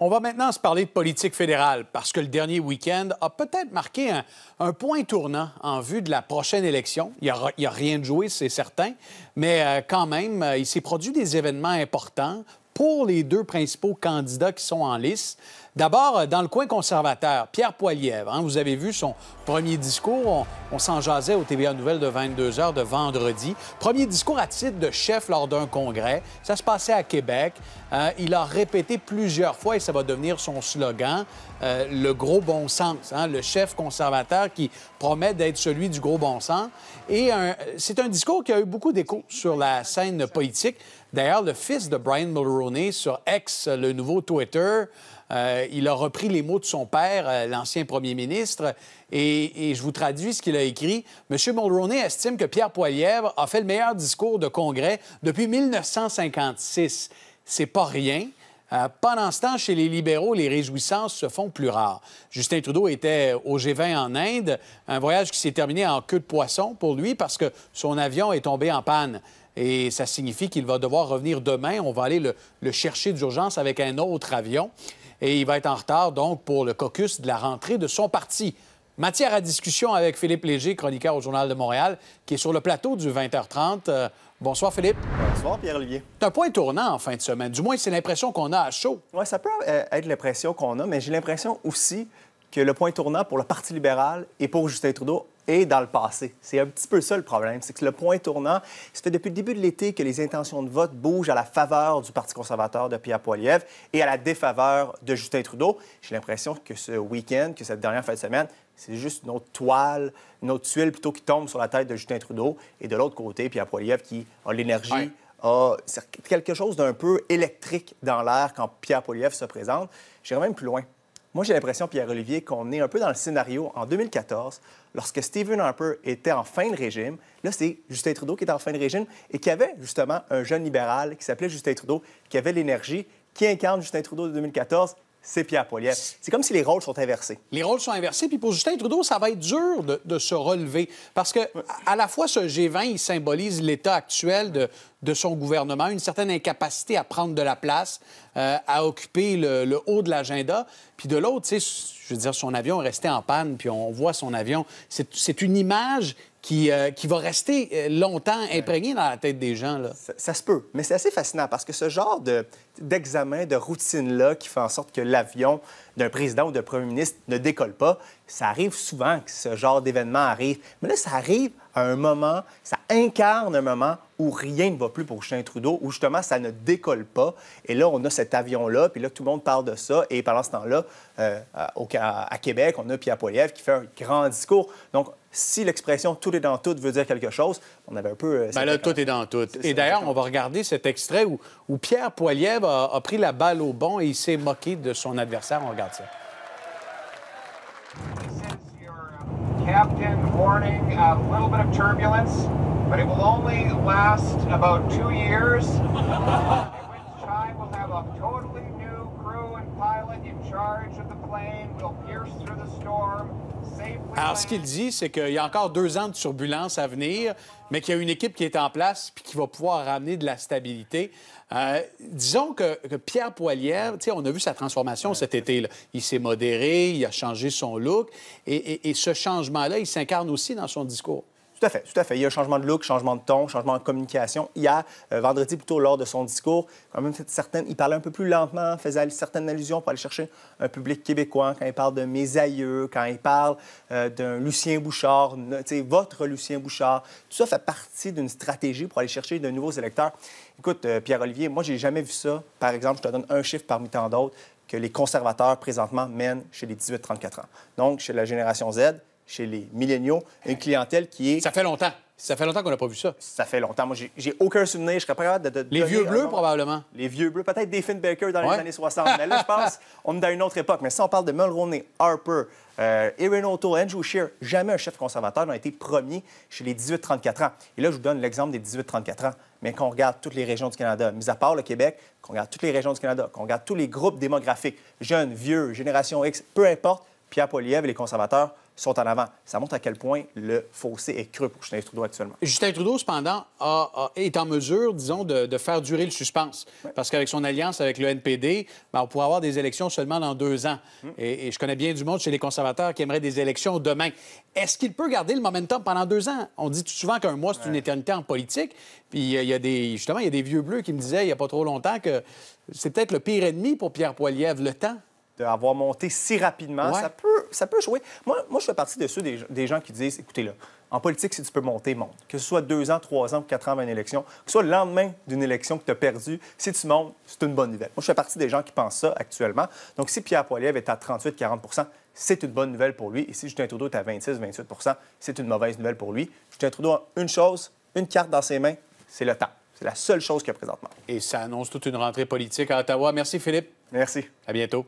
On va maintenant se parler de politique fédérale parce que le dernier week-end a peut-être marqué un, point tournant en vue de la prochaine élection. Il n'y a, rien de joué, c'est certain, mais euh, quand même, euh, il s'est produit des événements importants pour les deux principaux candidats qui sont en lice. D'abord, euh, dans le coin conservateur, Pierre Poilievre, hein, vous avez vu son premier discours, on, s'en jasait au TVA Nouvelle de 22 h de vendredi. Premier discours à titre de chef lors d'un congrès. Ça se passait à Québec. Euh, il a répété plusieurs fois, et ça va devenir son slogan, euh, le gros bon sens. Hein, le chef conservateur qui promet d'être celui du gros bon sens. Et c'est un discours qui a eu beaucoup d'écho sur la scène politique. D'ailleurs, le fils de Brian Mulroney sur X, le nouveau Twitter, euh, il a repris les mots de son père, euh, l'ancien premier ministre, et, je vous traduis ce qu'il a écrit. M. Mulroney estime que Pierre Poilievre a fait le meilleur discours de congrès depuis 1956. C'est pas rien. Euh, pendant ce temps, chez les libéraux, les réjouissances se font plus rares. Justin Trudeau était au G20 en Inde, un voyage qui s'est terminé en queue de poisson pour lui parce que son avion est tombé en panne. Et ça signifie qu'il va devoir revenir demain. On va aller le chercher d'urgence avec un autre avion et il va être en retard donc pour le caucus de la rentrée de son parti. Matière à discussion avec Philippe Léger, chroniqueur au Journal de Montréal, qui est sur le plateau du 20h30. Euh, bonsoir, Philippe. Bonsoir, Pierre-Olivier. C'est un point tournant en fin de semaine. Du moins, c'est l'impression qu'on a à chaud. Oui, ça peut euh, être l'impression qu'on a, mais j'ai l'impression aussi que le point tournant pour le Parti libéral et pour Justin Trudeau et dans le passé. C'est un petit peu ça le problème, c'est que le point tournant, c'était depuis le début de l'été que les intentions de vote bougent à la faveur du Parti conservateur de Pierre Poilievre et à la défaveur de Justin Trudeau. J'ai l'impression que ce week-end, que cette dernière fin de semaine, c'est juste une autre toile, une autre tuile plutôt qui tombe sur la tête de Justin Trudeau et de l'autre côté, Pierre Poilievre qui a l'énergie. a quelque chose d'un peu électrique dans l'air quand Pierre Poilievre se présente. J'irai même plus loin. Moi, j'ai l'impression, Pierre-Olivier, qu'on est un peu dans le scénario en 2014, lorsque Stephen Harper était en fin de régime. Là, c'est Justin Trudeau qui était en fin de régime et qui avait justement un jeune libéral qui s'appelait Justin Trudeau, qui avait l'énergie, qui incarne Justin Trudeau de 2014 c'est Pierre Poilievre. C'est comme si les rôles sont inversés. Les rôles sont inversés, puis pour Justin Trudeau, ça va être dur de, se relever parce que à la fois ce G20, il symbolise l'état actuel de, son gouvernement, une certaine incapacité à prendre de la place, euh, à occuper le, haut de l'agenda. Puis de l'autre, je veux dire, son avion est resté en panne, puis on voit son avion. C'est une image euh, qui, va rester euh, longtemps imprégné dans la tête des gens. Ça, se peut, mais c'est assez fascinant parce que ce genre d'examen, de routine-là qui fait en sorte que l'avion d'un président ou d'un premier ministre ne décolle pas, ça arrive souvent que ce genre d'événement arrive. Mais là, ça arrive à un moment, ça incarne un moment où rien ne va plus pour Justin Trudeau, où justement ça ne décolle pas. Et là, on a cet avion-là, puis là, tout le monde parle de ça. Et pendant ce temps-là, euh, à, Québec, on a Pierre Poilievre qui fait un grand discours. Donc, si l'expression tout est dans tout veut dire quelque chose, on avait un peu. Euh, ben là, tout est dans tout. Et d'ailleurs, on va regarder cet extrait où, Pierre Poilievre a, pris la balle au bon et il s'est moqué de son adversaire. On regarde ça. Uh, captain warning a little bit of turbulence but it only about crew charge storm. Alors, ce qu'il dit, c'est qu'il y a encore deux ans de turbulence à venir, mais qu'il y a une équipe qui est en place puis qui va pouvoir ramener de la stabilité. Euh, disons que, Pierre Poilière, on a vu sa transformation cet été. Là. Il s'est modéré, il a changé son look, et ce changement-là, il s'incarne aussi dans son discours. Tout à fait, tout à fait. Il y a un changement de look, changement de ton, changement de communication. Hier, euh, vendredi plutôt, lors de son discours, quand même, il parlait un peu plus lentement, faisait certaines allusions pour aller chercher un public québécois quand il parle de mes aïeux, quand il parle euh, d'un Lucien Bouchard, votre Lucien Bouchard. Tout ça fait partie d'une stratégie pour aller chercher de nouveaux électeurs. Écoute, euh, Pierre-Olivier, moi, je n'ai jamais vu ça. Par exemple, je te donne un chiffre parmi tant d'autres que les conservateurs présentement mènent chez les 18-34 ans. Donc, chez la génération Z, chez les milléniaux, une clientèle qui est... Ça fait longtemps. Ça fait longtemps qu'on n'a pas vu ça. Ça fait longtemps. Moi, j'ai aucun souvenir. Je serais pas capable de. les vieux bleus, probablement. Les vieux bleus. Peut-être des Finn Baker dans les années 60. Mais là, je pense, on est dans une autre époque. Mais si on parle de Mulroney, Harper, euh, O'Toole, Andrew Shear, jamais un chef conservateur n'a été premier chez les 18-34 ans. Et là, je vous donne l'exemple des 18-34 ans. Mais qu'on regarde toutes les régions du Canada, mis à part le Québec, qu'on regarde toutes les régions du Canada, qu'on regarde tous les groupes démographiques, jeunes, vieux, génération X, peu importe, Pierre Poliev et les conservateurs sont en avant. Ça montre à quel point le fossé est creux pour Justin Trudeau actuellement. Justin Trudeau, cependant, est en mesure, disons, de, faire durer le suspense. Parce qu'avec son alliance avec le NPD, ben, on pourrait avoir des élections seulement dans deux ans. Hmm. Et, je connais bien du monde chez les conservateurs qui aimeraient des élections demain. Est-ce qu'il peut garder le momentum pendant deux ans? On dit tout souvent qu'un mois, c'est une éternité en politique. Puis euh, il y a des, justement, il y a des vieux bleus qui me disaient il n'y a pas trop longtemps que c'est peut-être le pire ennemi pour Pierre Poilievre, le temps d'avoir monté si rapidement, ça, peut, ça peut jouer. Moi, moi, je fais partie de ceux des, gens qui disent, écoutez, là, en politique, si tu peux monter, monte. Que ce soit deux ans, trois ans, quatre ans avant une élection, que ce soit le lendemain d'une élection que tu as perdue, si tu montes, c'est une bonne nouvelle. Moi, je fais partie des gens qui pensent ça actuellement. Donc, si Pierre Poilievre est à 38-40 c'est une bonne nouvelle pour lui. Et si Justin Trudeau est à 26-28 c'est une mauvaise nouvelle pour lui. Justin Trudeau a une chose, une carte dans ses mains, c'est le temps. C'est la seule chose qu'il y a présentement. Et ça annonce toute une rentrée politique à Ottawa. Merci, Philippe. Merci. À bientôt.